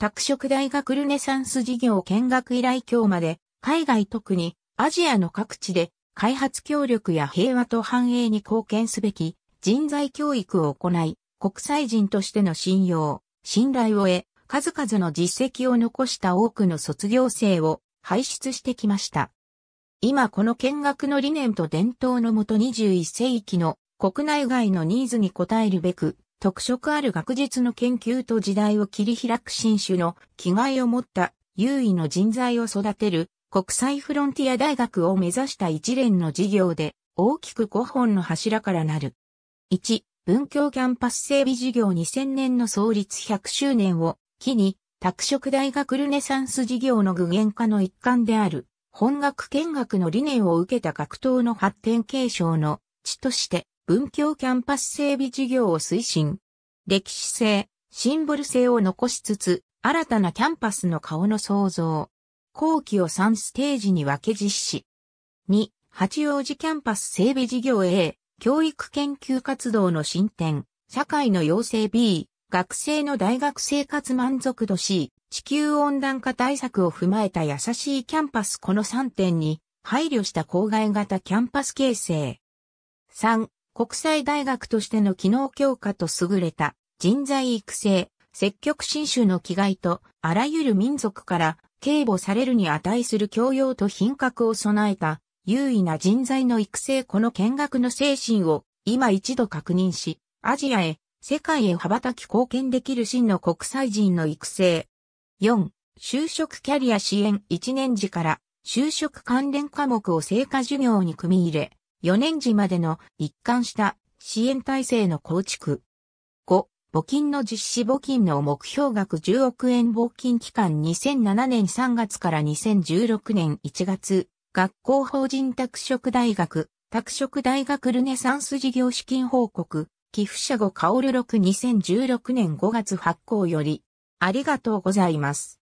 拓殖大学ルネサンス事業見学以来今日まで、海外特にアジアの各地で開発協力や平和と繁栄に貢献すべき人材教育を行い、国際人としての信用、信頼を得、数々の実績を残した多くの卒業生を輩出してきました。今この見学の理念と伝統のもと21世紀の国内外のニーズに応えるべく、特色ある学術の研究と時代を切り開く新種の気概を持った優位の人材を育てる国際フロンティア大学を目指した一連の事業で大きく5本の柱からなる。1、文教キャンパス整備事業2000年の創立100周年を機に拓殖大学ルネサンス事業の具現化の一環である本学見学の理念を受けた学闘の発展継承の地として文教キャンパス整備事業を推進。歴史性、シンボル性を残しつつ、新たなキャンパスの顔の創造。後期を3ステージに分け実施。2、八王子キャンパス整備事業 A、教育研究活動の進展、社会の要請 B、学生の大学生活満足度 C、地球温暖化対策を踏まえた優しいキャンパスこの3点に配慮した郊外型キャンパス形成。3、国際大学としての機能強化と優れた人材育成、積極新種の気概と、あらゆる民族から警護されるに値する教養と品格を備えた優位な人材の育成この見学の精神を今一度確認し、アジアへ、世界へ羽ばたき貢献できる真の国際人の育成。4、就職キャリア支援1年時から就職関連科目を成果授業に組み入れ、4年時までの一貫した支援体制の構築。5、募金の実施募金の目標額10億円募金期間2007年3月から2016年1月、学校法人拓殖大学、拓殖大学ルネサンス事業資金報告、寄付者5カオル6 2016年5月発行より、ありがとうございます。